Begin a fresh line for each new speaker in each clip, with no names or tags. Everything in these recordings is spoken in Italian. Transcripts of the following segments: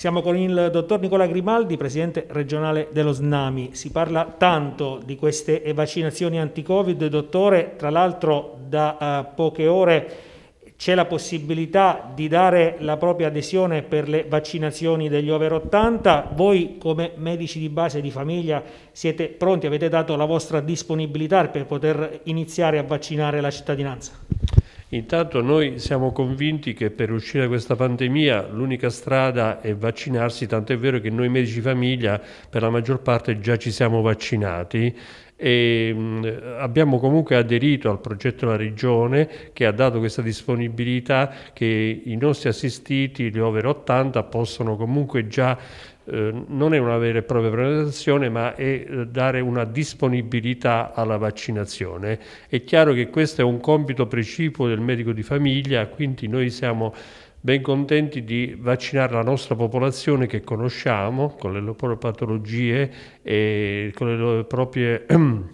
Siamo con il dottor Nicola Grimaldi, presidente regionale dello SNAMI. Si parla tanto di queste vaccinazioni anti-Covid, dottore, tra l'altro da uh, poche ore c'è la possibilità di dare la propria adesione per le vaccinazioni degli over 80. Voi come medici di base di famiglia siete pronti, avete dato la vostra disponibilità per poter iniziare a vaccinare la cittadinanza?
Intanto noi siamo convinti che per uscire da questa pandemia l'unica strada è vaccinarsi, tanto è vero che noi medici famiglia per la maggior parte già ci siamo vaccinati e mm, abbiamo comunque aderito al progetto della Regione che ha dato questa disponibilità che i nostri assistiti, gli over 80, possono comunque già eh, non è una vera e propria prenotazione, ma è eh, dare una disponibilità alla vaccinazione. È chiaro che questo è un compito precipuo del medico di famiglia, quindi noi siamo ben contenti di vaccinare la nostra popolazione che conosciamo con le loro patologie e con le loro proprie ehm,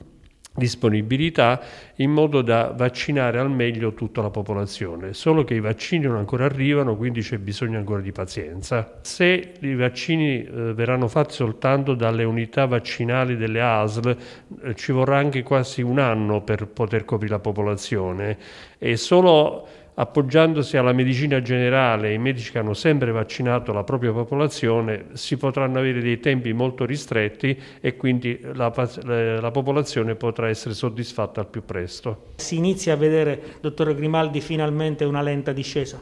disponibilità in modo da vaccinare al meglio tutta la popolazione, solo che i vaccini non ancora arrivano, quindi c'è bisogno ancora di pazienza. Se i vaccini eh, verranno fatti soltanto dalle unità vaccinali delle ASL, eh, ci vorrà anche quasi un anno per poter coprire la popolazione e solo appoggiandosi alla medicina generale, i medici che hanno sempre vaccinato la propria popolazione si potranno avere dei tempi molto ristretti e quindi la, la popolazione potrà essere soddisfatta al più presto.
Si inizia a vedere, dottore Grimaldi, finalmente una lenta discesa?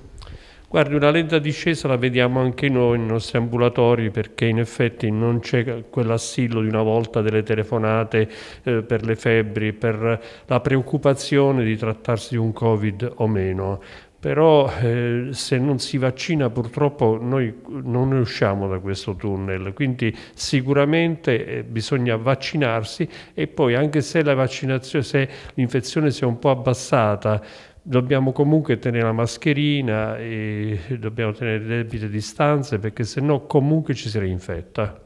Guardi, una lenta discesa la vediamo anche noi nei nostri ambulatori perché in effetti non c'è quell'assillo di una volta delle telefonate eh, per le febbri, per la preoccupazione di trattarsi di un Covid o meno però eh, se non si vaccina purtroppo noi non usciamo da questo tunnel, quindi sicuramente eh, bisogna vaccinarsi e poi anche se, se l'infezione si è un po' abbassata, dobbiamo comunque tenere la mascherina e dobbiamo tenere le debite distanze perché se no comunque ci si reinfetta.